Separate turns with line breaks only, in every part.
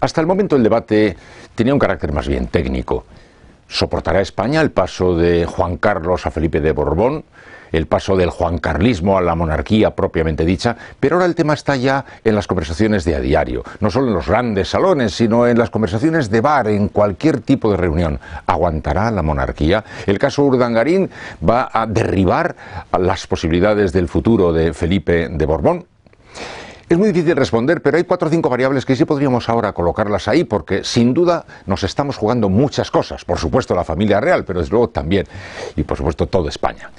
Hasta el momento el debate tenía un carácter más bien técnico. ¿Soportará España el paso de Juan Carlos a Felipe de Borbón? el paso del juancarlismo a la monarquía propiamente dicha, pero ahora el tema está ya en las conversaciones de a diario, no solo en los grandes salones, sino en las conversaciones de bar, en cualquier tipo de reunión. ¿Aguantará la monarquía? ¿El caso Urdangarín va a derribar las posibilidades del futuro de Felipe de Borbón? Es muy difícil responder, pero hay cuatro o cinco variables que sí podríamos ahora colocarlas ahí, porque sin duda nos estamos jugando muchas cosas. Por supuesto, la familia real, pero desde luego también, y por supuesto, toda España.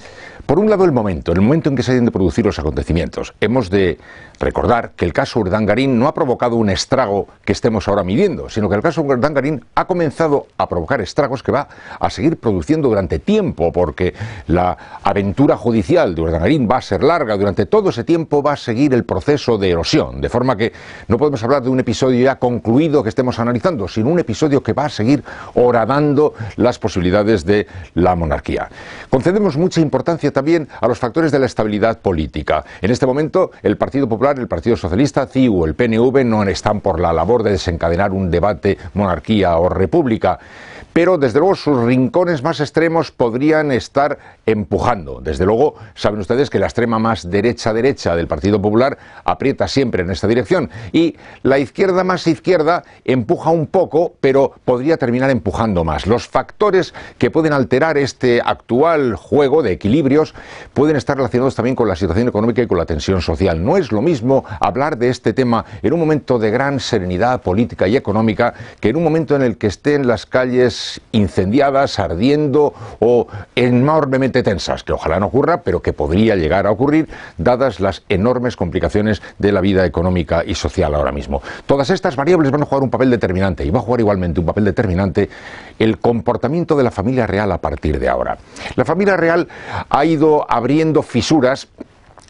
Por un lado, el momento, el momento en que se hayan de producir los acontecimientos. Hemos de recordar que el caso Urdangarín no ha provocado un estrago que estemos ahora midiendo, sino que el caso Urdangarín ha comenzado a provocar estragos que va a seguir produciendo durante tiempo, porque la aventura judicial de Urdangarín va a ser larga. Durante todo ese tiempo va a seguir el proceso de erosión, de forma que no podemos hablar de un episodio ya concluido que estemos analizando, sino un episodio que va a seguir horadando las posibilidades de la monarquía. Concedemos mucha importancia también a los factores de la estabilidad política. En este momento, el Partido Popular, el Partido Socialista, CIU, el PNV no están por la labor de desencadenar un debate monarquía o república, pero desde luego sus rincones más extremos podrían estar empujando. Desde luego, saben ustedes que la extrema más derecha-derecha del Partido Popular aprieta siempre en esta dirección y la izquierda más izquierda empuja un poco, pero podría terminar empujando más. Los factores que pueden alterar este actual juego de equilibrios pueden estar relacionados también con la situación económica y con la tensión social. No es lo mismo hablar de este tema en un momento de gran serenidad política y económica que en un momento en el que estén las calles incendiadas, ardiendo o enormemente tensas, que ojalá no ocurra, pero que podría llegar a ocurrir, dadas las enormes complicaciones de la vida económica y social ahora mismo. Todas estas variables van a jugar un papel determinante y va a jugar igualmente un papel determinante el comportamiento de la familia real a partir de ahora. La familia real ha ido abriendo fisuras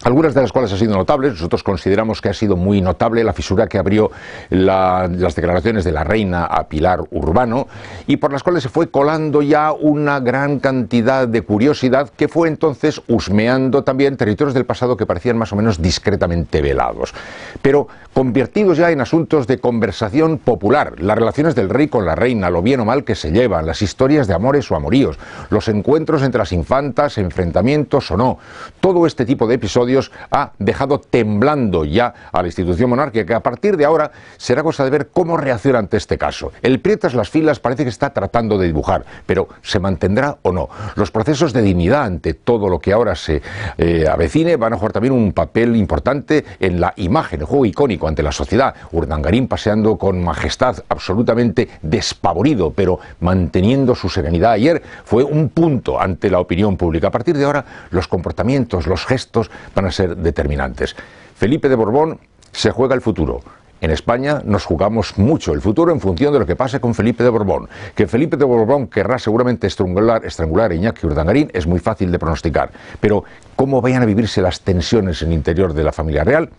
algunas de las cuales han sido notables. Nosotros consideramos que ha sido muy notable la fisura que abrió las declaraciones de la reina a Pilar Urbano y por las cuales se fue colando ya una gran cantidad de curiosidad que fue entonces husmeando también territorios del pasado que parecían más o menos discretamente velados, pero convertidos ya en asuntos de conversación popular. Las relaciones del rey con la reina, lo bien o mal que se llevan, las historias de amores o amoríos, los encuentros entre las infantas, enfrentamientos o no, todo este tipo de episodios ha dejado temblando ya a la institución monárquica. ...que A partir de ahora será cosa de ver cómo reacciona ante este caso. El Prietas las filas parece que está tratando de dibujar, pero ¿se mantendrá o no? Los procesos de dignidad ante todo lo que ahora se eh, avecine van a jugar también un papel importante en la imagen, el juego icónico ante la sociedad. Urdangarín paseando con majestad, absolutamente despavorido, pero manteniendo su serenidad ayer, fue un punto ante la opinión pública. A partir de ahora, los comportamientos, los gestos van a ser determinantes. Felipe de Borbón se juega el futuro. En España nos jugamos mucho el futuro en función de lo que pase con Felipe de Borbón. Que Felipe de Borbón querrá seguramente estrangular, estrangular a Iñaki Urdangarín es muy fácil de pronosticar. Pero cómo vayan a vivirse las tensiones en el interior de la familia real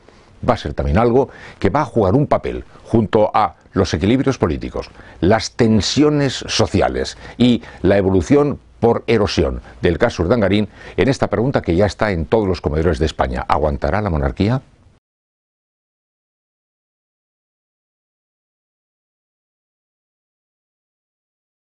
va a ser también algo que va a jugar un papel junto a los equilibrios políticos, las tensiones sociales y la evolución por erosión del caso Urdangarín en esta pregunta que ya está en todos los comedores de España. ¿Aguantará la monarquía?